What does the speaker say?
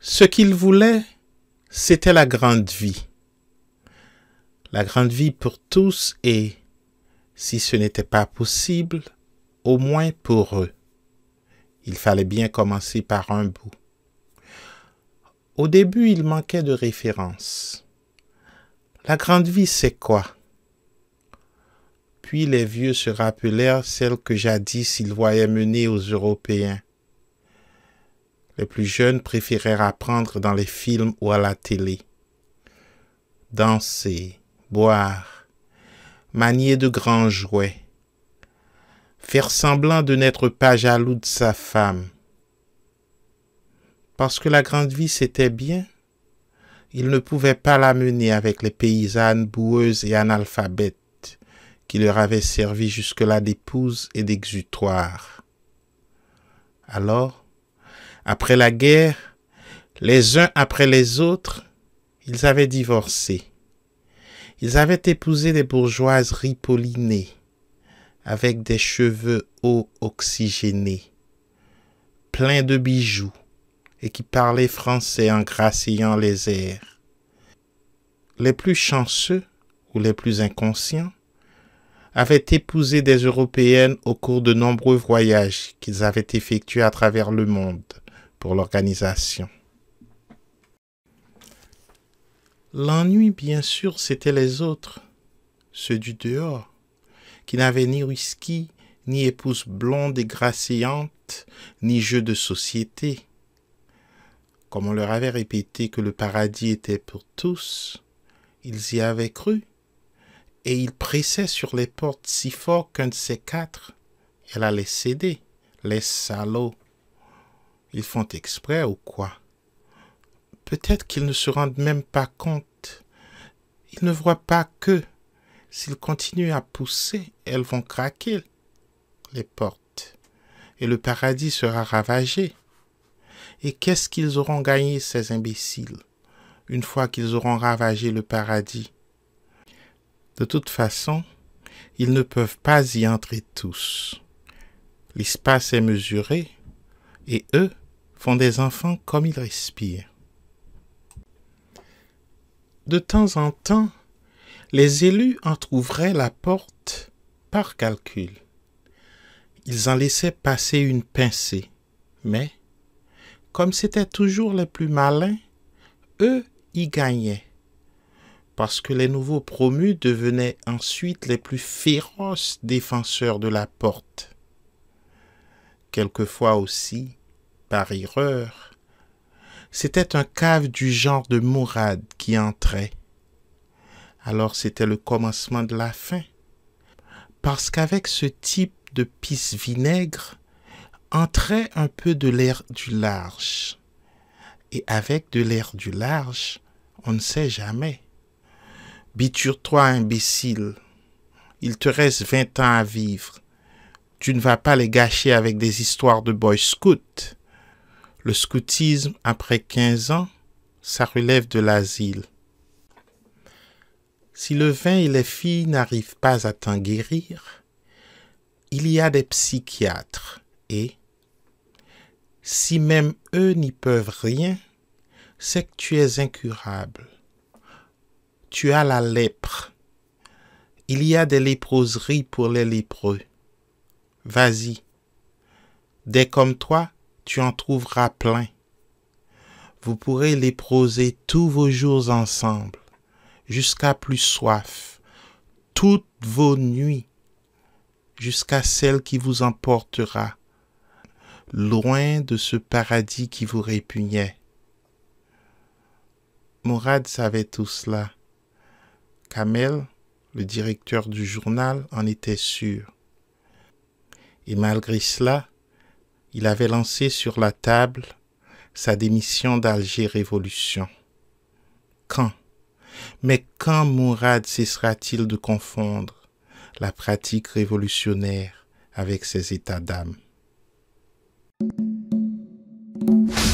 Ce qu'il voulait, c'était la grande vie. La grande vie pour tous et, si ce n'était pas possible, au moins pour eux. Il fallait bien commencer par un bout. Au début, il manquait de références. La grande vie, c'est quoi Puis les vieux se rappelèrent celle que jadis ils voyaient mener aux Européens. Les plus jeunes préférèrent apprendre dans les films ou à la télé. Danser, boire, manier de grands jouets, faire semblant de n'être pas jaloux de sa femme. Parce que la grande vie, c'était bien ils ne pouvait pas l'amener avec les paysannes boueuses et analphabètes qui leur avaient servi jusque-là d'épouses et d'exutoires. Alors, après la guerre, les uns après les autres, ils avaient divorcé. Ils avaient épousé des bourgeoises ripollinées, avec des cheveux hauts oxygénés, pleins de bijoux, et qui parlaient français en gracillant les airs. Les plus chanceux ou les plus inconscients avaient épousé des Européennes au cours de nombreux voyages qu'ils avaient effectués à travers le monde pour l'organisation. L'ennui, bien sûr, c'était les autres, ceux du dehors, qui n'avaient ni whisky, ni épouse blonde et gracillante, ni jeux de société. Comme on leur avait répété que le paradis était pour tous, ils y avaient cru, et ils pressaient sur les portes si fort qu'un de ces quatre, elle allait céder. Les salauds, ils font exprès ou quoi Peut-être qu'ils ne se rendent même pas compte. Ils ne voient pas que, s'ils continuent à pousser, elles vont craquer les portes, et le paradis sera ravagé. Et qu'est-ce qu'ils auront gagné, ces imbéciles, une fois qu'ils auront ravagé le paradis De toute façon, ils ne peuvent pas y entrer tous. L'espace est mesuré, et eux font des enfants comme ils respirent. De temps en temps, les élus entr'ouvraient la porte par calcul. Ils en laissaient passer une pincée, mais comme c'était toujours les plus malins, eux y gagnaient, parce que les nouveaux promus devenaient ensuite les plus féroces défenseurs de la porte. Quelquefois aussi, par erreur, c'était un cave du genre de Mourad qui entrait. Alors c'était le commencement de la fin, parce qu'avec ce type de pisse vinaigre, entrait un peu de l'air du large. Et avec de l'air du large, on ne sait jamais. Biture-toi, imbécile. Il te reste vingt ans à vivre. Tu ne vas pas les gâcher avec des histoires de boy scout. Le scoutisme après 15 ans, ça relève de l'asile. Si le vin et les filles n'arrivent pas à t'en guérir, il y a des psychiatres et si même eux n'y peuvent rien, c'est que tu es incurable. Tu as la lèpre. Il y a des léproseries pour les lépreux. Vas-y. Dès comme toi, tu en trouveras plein. Vous pourrez léproser tous vos jours ensemble, jusqu'à plus soif, toutes vos nuits, jusqu'à celle qui vous emportera loin de ce paradis qui vous répugnait. Mourad savait tout cela. Kamel, le directeur du journal, en était sûr. Et malgré cela, il avait lancé sur la table sa démission d'Alger Révolution. Quand Mais quand Mourad cessera-t-il de confondre la pratique révolutionnaire avec ses états d'âme you